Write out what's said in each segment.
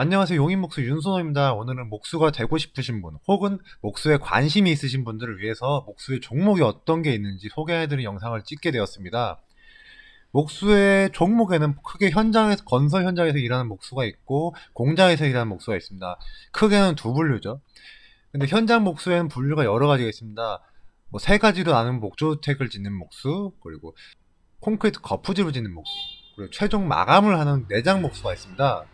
안녕하세요 용인목수 윤선호입니다 오늘은 목수가 되고 싶으신 분 혹은 목수에 관심이 있으신 분들을 위해서 목수의 종목이 어떤 게 있는지 소개해드릴 영상을 찍게 되었습니다 목수의 종목에는 크게 현장에서 건설 현장에서 일하는 목수가 있고 공장에서 일하는 목수가 있습니다 크게는 두 분류죠 근데 현장 목수에는 분류가 여러 가지가 있습니다 뭐 세 가지로 나눈 목조택을 짓는 목수 그리고 콘크리트 거푸지을 짓는 목수 그리고 최종 마감을 하는 내장 목수가 있습니다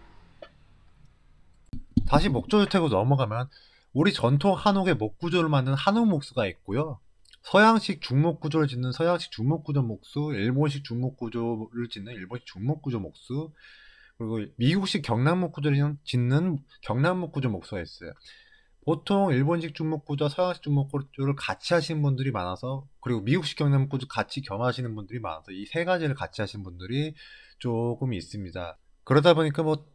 다시 목조주택으로 넘어가면 우리 전통 한옥의 목구조를 만든 한옥목수가 있고요. 서양식 중목구조를 짓는 서양식 중목구조 목수, 일본식 중목구조를 짓는 일본식 중목구조 목수, 그리고 미국식 경남목구조를 짓는 경남목구조 목수가 있어요. 보통 일본식 중목구조와 서양식 중목구조를 같이 하시는 분들이 많아서 그리고 미국식 경남목구조 같이 겸하시는 분들이 많아서 이 세 가지를 같이 하시는 분들이 조금 있습니다. 그러다 보니까 뭐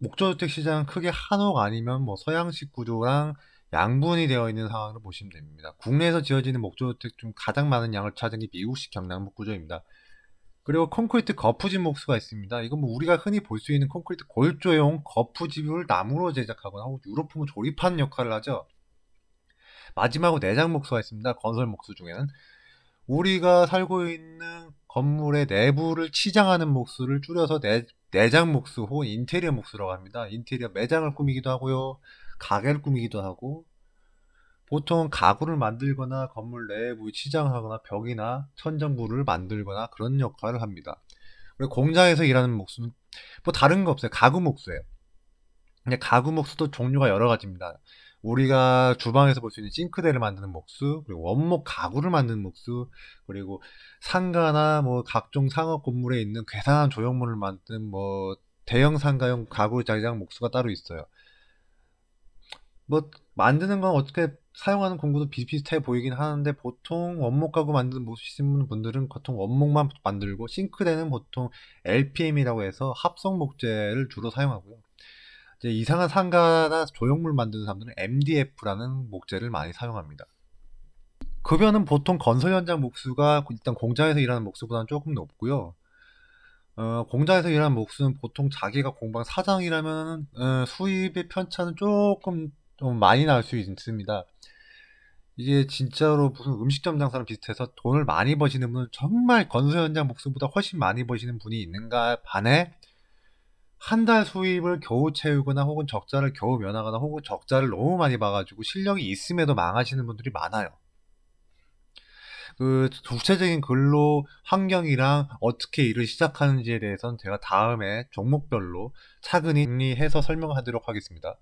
목조주택 시장 크게 한옥 아니면 뭐 서양식 구조랑 양분이 되어 있는 상황으로 보시면 됩니다. 국내에서 지어지는 목조주택 중 가장 많은 양을 찾은 게 미국식 경량목 구조입니다. 그리고 콘크리트 거푸집 목수가 있습니다. 이건 뭐 우리가 흔히 볼 수 있는 콘크리트 골조용 거푸집을 나무로 제작하거나 혹은 유로폼을 조립하는 역할을 하죠. 마지막으로 내장 목수가 있습니다. 건설 목수 중에는 우리가 살고 있는 건물의 내부를 치장하는 목수를 줄여서 내, 내장 목수 혹은 인테리어 목수라고 합니다. 인테리어 매장을 꾸미기도 하고요. 가게를 꾸미기도 하고 보통 가구를 만들거나 건물 내부 치장하거나 벽이나 천장부를 만들거나 그런 역할을 합니다. 그리고 공장에서 일하는 목수는 뭐 다른 거 없어요. 가구 목수예요. 근데 가구 목수도 종류가 여러 가지입니다. 우리가 주방에서 볼 수 있는 싱크대를 만드는 목수, 그리고 원목 가구를 만드는 목수, 그리고 상가나 뭐 각종 상업 건물에 있는 괴상한 조형물을 만든뭐 대형 상가용 가구 자기장 목수가 따로 있어요. 뭐 만드는 건 어떻게 사용하는 공구도 비슷비슷해 보이긴 하는데 보통 원목 가구 만드는 목수신 분들은 보통 원목만 만들고 싱크대는 보통 LPM이라고 해서 합성 목재를 주로 사용하고요. 이제 이상한 상가나 조형물 만드는 사람들은 MDF라는 목재를 많이 사용합니다. 급여는 보통 건설 현장 목수가 일단 공장에서 일하는 목수보다는 조금 높고요. 어, 공장에서 일하는 목수는 보통 자기가 공방 사장이라면 어, 수입의 편차는 조금 좀 많이 날 수 있습니다. 이게 진짜로 무슨 음식점 장사랑 비슷해서 돈을 많이 버시는 분은 정말 건설 현장 목수보다 훨씬 많이 버시는 분이 있는가 반해 한달 수입을 겨우 채우거나 혹은 적자를 겨우 면하거나 혹은 적자를 너무 많이 봐가지고 실력이 있음에도 망하시는 분들이 많아요. 그 구체적인 근로 환경이랑 어떻게 일을 시작하는지에 대해서는 제가 다음에 종목별로 차근히 정리해서 설명하도록 하겠습니다.